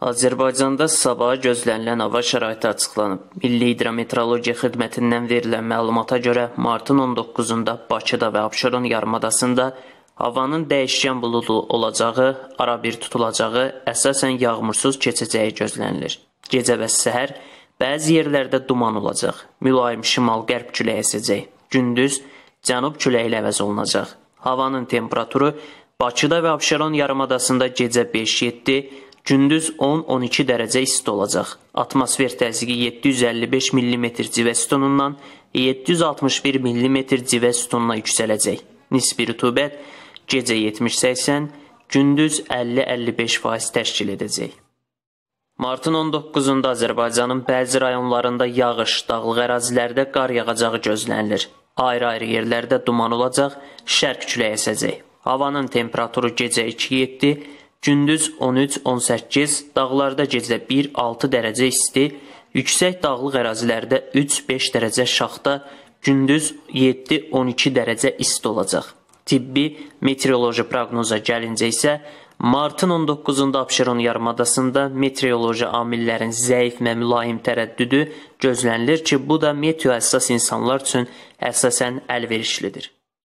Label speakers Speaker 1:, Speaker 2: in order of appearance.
Speaker 1: Azərbaycanda sabaha gözlənilən hava şəraiti açıqlanıb. Milli Hidrometeorologiya Xidmətindən verilən məlumata görə martın 19-da Bakıda və Abşeron yarımadasında havanın dəyişkən buludlu olacağı, arabir tutulacağı, əsasən yağmursuz keçəcəyi gözlənilir. Gecə və səhər bəzi yerlərdə duman olacaq. Mülayim şimal-qərb küləyi əsəcək. Gündüz cənub küləyi ilə əvəz olunacaq. Havanın temperaturu Bakıda və Abşeron yarımadasında gecə 5-7, Gündüz 10-12 dərəcə isti olacaq. Atmosfer təzyiqi 755 mm civə sütunundan 761 mm civə sütununa yüksələcək. Nisbi rütubət gecə 70-80, gündüz 50-55% təşkil edəcək. Martın 19-da Azərbaycanın bəzi rayonlarında yağış, dağlıq ərazilərdə qar yağacağı gözlənilir. Ayrı-ayrı yerlərdə duman olacaq, şərq küləyi əsəcək. Havanın temperaturu gecə 2-7, Gündüz 13-18, dağlarda gecə 1-6 dərəcə isti, yüksək dağlıq ərazilərdə 3-5 dərəcə şaxta, gündüz 7-12 dərəcə isti olacaq. Tibbi meteoroloji proqnoza gəlincə isə martın 19-da Abşeron yarımadasında meteoroloji amillərin zəif və mülayim tərəddüdü gözlənilir ki, bu da meteoəssas insanlar üçün əsasən əlverişlidir.